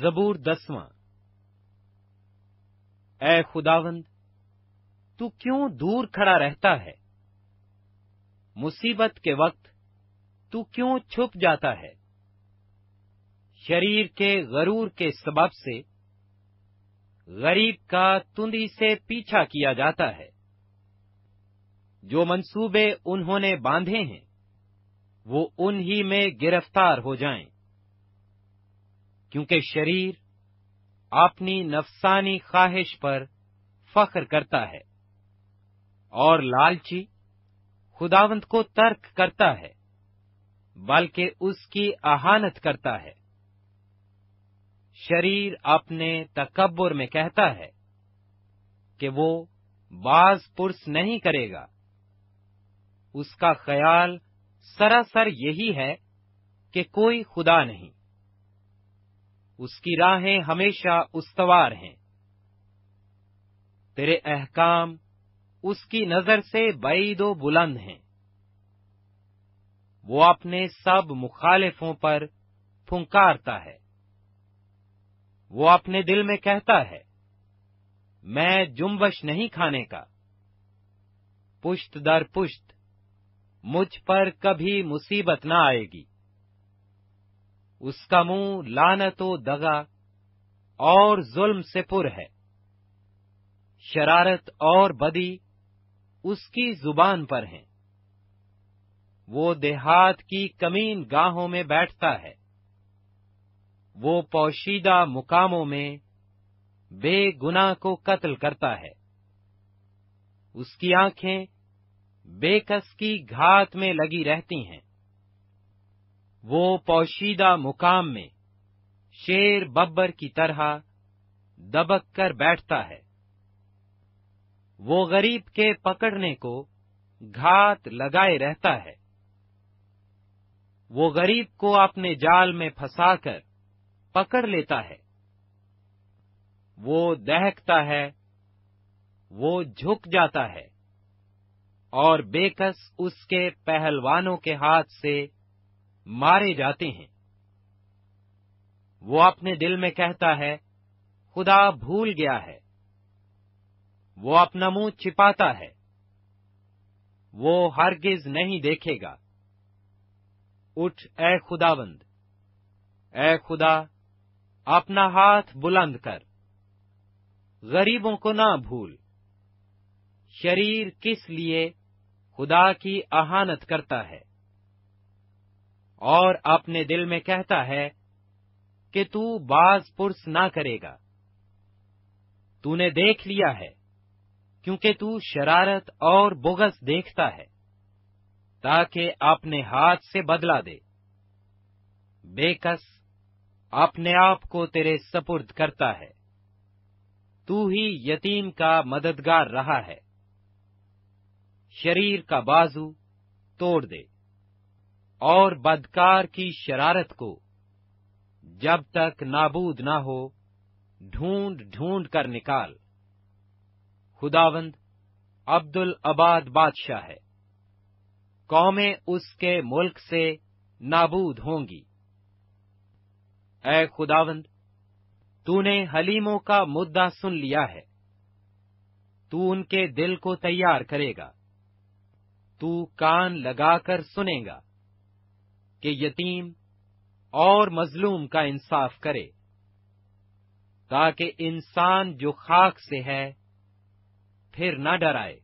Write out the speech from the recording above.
जबूर दसवां ए खुदावंद तू क्यों दूर खड़ा रहता है मुसीबत के वक्त तू क्यों छुप जाता है शरीर के गरूर के सबब से गरीब का तुंदी से पीछा किया जाता है जो मंसूबे उन्होंने बांधे हैं वो उन्हीं में गिरफ्तार हो जाएं। क्योंकि शरीर अपनी नफसानी ख्वाहिश पर फख्र करता है और लालची खुदावंत को तर्क करता है बल्कि उसकी अहानत करता है शरीर अपने तकबर में कहता है कि वो बाज पुरस नहीं करेगा उसका ख्याल सरासर यही है कि कोई खुदा नहीं उसकी राहें हमेशा उसवार हैं तेरे अहकाम उसकी नजर से बैदो बुलंद हैं वो अपने सब मुखालिफों पर फुंकारता है वो अपने दिल में कहता है मैं जुम्बश नहीं खाने का पुश्त दर पुश्त मुझ पर कभी मुसीबत ना आएगी उसका मुंह लानतो दगा और जुल्म से पुर है शरारत और बदी उसकी जुबान पर है वो देहात की कमीन गाहों में बैठता है वो पोशीदा मुकामों में बेगुनाह को कत्ल करता है उसकी आंखें बेकस की घात में लगी रहती हैं वो पोशीदा मुकाम में शेर बब्बर की तरह दबक कर बैठता है वो गरीब के पकड़ने को घात लगाए रहता है वो गरीब को अपने जाल में फंसाकर पकड़ लेता है वो दहकता है वो झुक जाता है और बेकस उसके पहलवानों के हाथ से मारे जाते हैं वो अपने दिल में कहता है खुदा भूल गया है वो अपना मुंह छिपाता है वो हरगिज नहीं देखेगा उठ ए खुदाबंद ए खुदा अपना हाथ बुलंद कर गरीबों को ना भूल शरीर किस लिए खुदा की अहानत करता है और अपने दिल में कहता है कि तू बाज पुरस ना करेगा तूने देख लिया है क्योंकि तू शरारत और बोगस देखता है ताकि अपने हाथ से बदला दे बेकस अपने आप को तेरे सपुर्द करता है तू ही यतीम का मददगार रहा है शरीर का बाजू तोड़ दे और बदकार की शरारत को जब तक नाबूद ना हो ढूंढ ढूंढ कर निकाल खुदावंद अब्दुल अबाद बादशाह है कौमें उसके मुल्क से नाबूद होंगी ऐ खुदावंद तूने हलीमों का मुद्दा सुन लिया है तू उनके दिल को तैयार करेगा तू कान लगाकर सुनेगा कि यतीम और मजलूम का इंसाफ करे ताकि इंसान जो खाक से है फिर न डराए